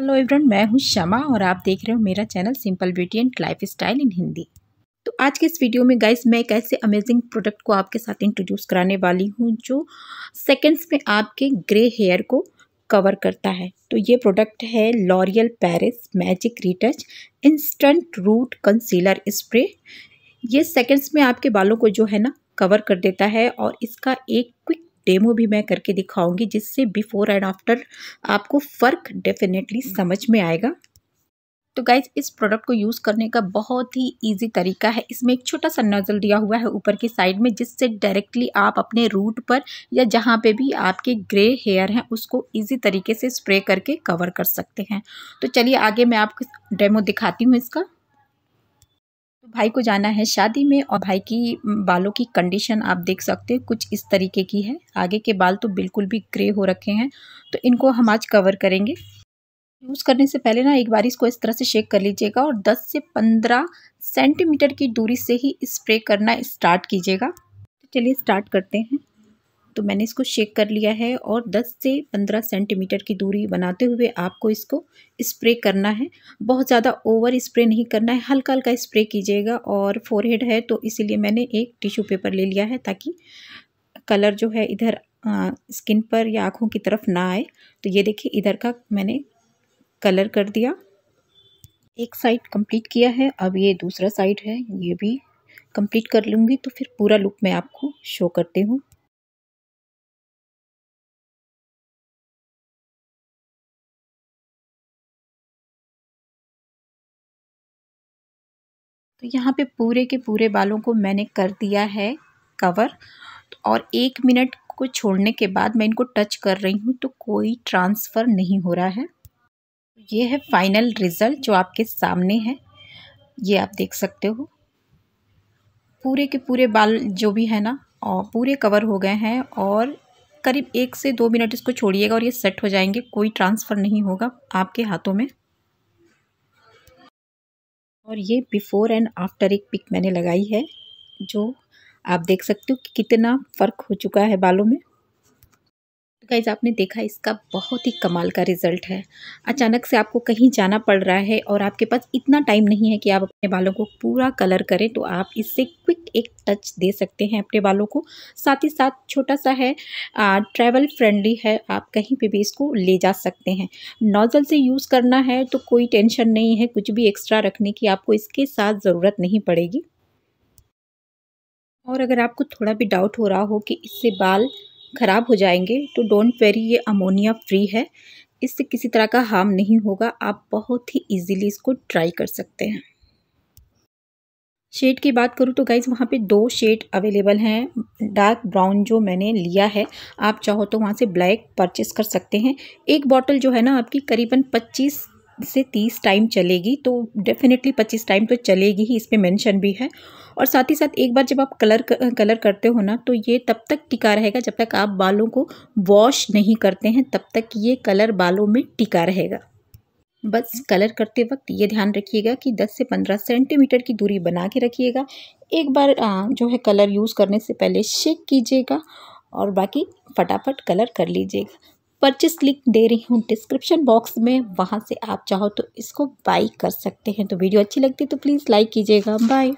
hello everyone मैं हूं शमा और आप देख रहे हो मेरा channel simple beauty and lifestyle in Hindi तो आज के इस वीडियो में गाइस मैं एक ऐसे अमेजिंग प्रोडक्ट को आपके साथ इंट्रोड्यूस कराने वाली हूं जो सेकंड्स में आपके ग्रे हेयर को कवर करता है तो ये प्रोडक्ट है L'Oreal Paris magic retouch instant root concealer spray ये सेकेंड्स में आपके बालों को जो है ना कवर कर देता है और इसका एक क्विक डेमो भी मैं करके दिखाऊंगी जिससे बिफोर एंड आफ्टर आपको फ़र्क डेफिनेटली समझ में आएगा तो गाइज इस प्रोडक्ट को यूज़ करने का बहुत ही इजी तरीका है इसमें एक छोटा सा नज़ल दिया हुआ है ऊपर की साइड में जिससे डायरेक्टली आप अपने रूट पर या जहाँ पे भी आपके ग्रे हेयर हैं उसको इजी तरीके से स्प्रे करके कवर कर सकते हैं तो चलिए आगे मैं आपको डेमो दिखाती हूँ इसका तो भाई को जाना है शादी में और भाई की बालों की कंडीशन आप देख सकते हैं कुछ इस तरीके की है आगे के बाल तो बिल्कुल भी ग्रे हो रखे हैं तो इनको हम आज कवर करेंगे यूज़ करने से पहले ना एक बार इसको इस तरह से शेक कर लीजिएगा और 10 से 15 सेंटीमीटर की दूरी से ही स्प्रे करना स्टार्ट कीजिएगा तो चलिए स्टार्ट करते हैं तो मैंने इसको शेक कर लिया है और 10 से 15 सेंटीमीटर की दूरी बनाते हुए आपको इसको स्प्रे करना है बहुत ज़्यादा ओवर स्प्रे नहीं करना है हल्का हल्का स्प्रे कीजिएगा और फोरहेड है तो इसीलिए मैंने एक टिश्यू पेपर ले लिया है ताकि कलर जो है इधर आ, स्किन पर या आँखों की तरफ ना आए तो ये देखिए इधर का मैंने कलर कर दिया एक साइड कंप्लीट किया है अब ये दूसरा साइड है ये भी कंप्लीट कर लूँगी तो फिर पूरा लुक मैं आपको शो करती हूँ तो यहाँ पे पूरे के पूरे बालों को मैंने कर दिया है कवर तो और एक मिनट को छोड़ने के बाद मैं इनको टच कर रही हूँ तो कोई ट्रांसफ़र नहीं हो रहा है ये है फाइनल रिज़ल्ट जो आपके सामने है ये आप देख सकते हो पूरे के पूरे बाल जो भी है ना और पूरे कवर हो गए हैं और करीब एक से दो मिनट इसको छोड़िएगा और ये सेट हो जाएंगे कोई ट्रांसफ़र नहीं होगा आपके हाथों में और ये बिफ़ोर एंड आफ्टर एक पिक मैंने लगाई है जो आप देख सकते हो कि कितना फ़र्क हो चुका है बालों में गाइज आपने देखा इसका बहुत ही कमाल का रिजल्ट है अचानक से आपको कहीं जाना पड़ रहा है और आपके पास इतना टाइम नहीं है कि आप अपने बालों को पूरा कलर करें तो आप इससे क्विक एक टच दे सकते हैं अपने बालों को साथ ही साथ छोटा सा है ट्रैवल फ्रेंडली है आप कहीं पर भी इसको ले जा सकते हैं नोज़ल से यूज़ करना है तो कोई टेंशन नहीं है कुछ भी एक्स्ट्रा रखने की आपको इसके साथ ज़रूरत नहीं पड़ेगी और अगर आपको थोड़ा भी डाउट हो रहा हो कि इससे बाल ख़राब हो जाएंगे तो डोंट वेरी ये अमोनिया फ्री है इससे किसी तरह का हार्म नहीं होगा आप बहुत ही इजीली इसको ट्राई कर सकते हैं शेड की बात करूँ तो गाइज वहाँ पे दो शेड अवेलेबल हैं डार्क ब्राउन जो मैंने लिया है आप चाहो तो वहाँ से ब्लैक परचेस कर सकते हैं एक बॉटल जो है ना आपकी करीबन पच्चीस से तीस टाइम चलेगी तो डेफिनेटली पच्चीस टाइम तो चलेगी ही इसमें मेंशन भी है और साथ ही साथ एक बार जब आप कलर कलर करते हो ना तो ये तब तक टिका रहेगा जब तक आप बालों को वॉश नहीं करते हैं तब तक ये कलर बालों में टिका रहेगा बस कलर करते वक्त ये ध्यान रखिएगा कि 10 से 15 सेंटीमीटर की दूरी बना के रखिएगा एक बार जो है कलर यूज़ करने से पहले शेक कीजिएगा और बाकी फटाफट कलर कर लीजिएगा परचेस लिंक दे रही हूँ डिस्क्रिप्शन बॉक्स में वहाँ से आप चाहो तो इसको बाई कर सकते हैं तो वीडियो अच्छी लगती है तो प्लीज़ लाइक कीजिएगा बाय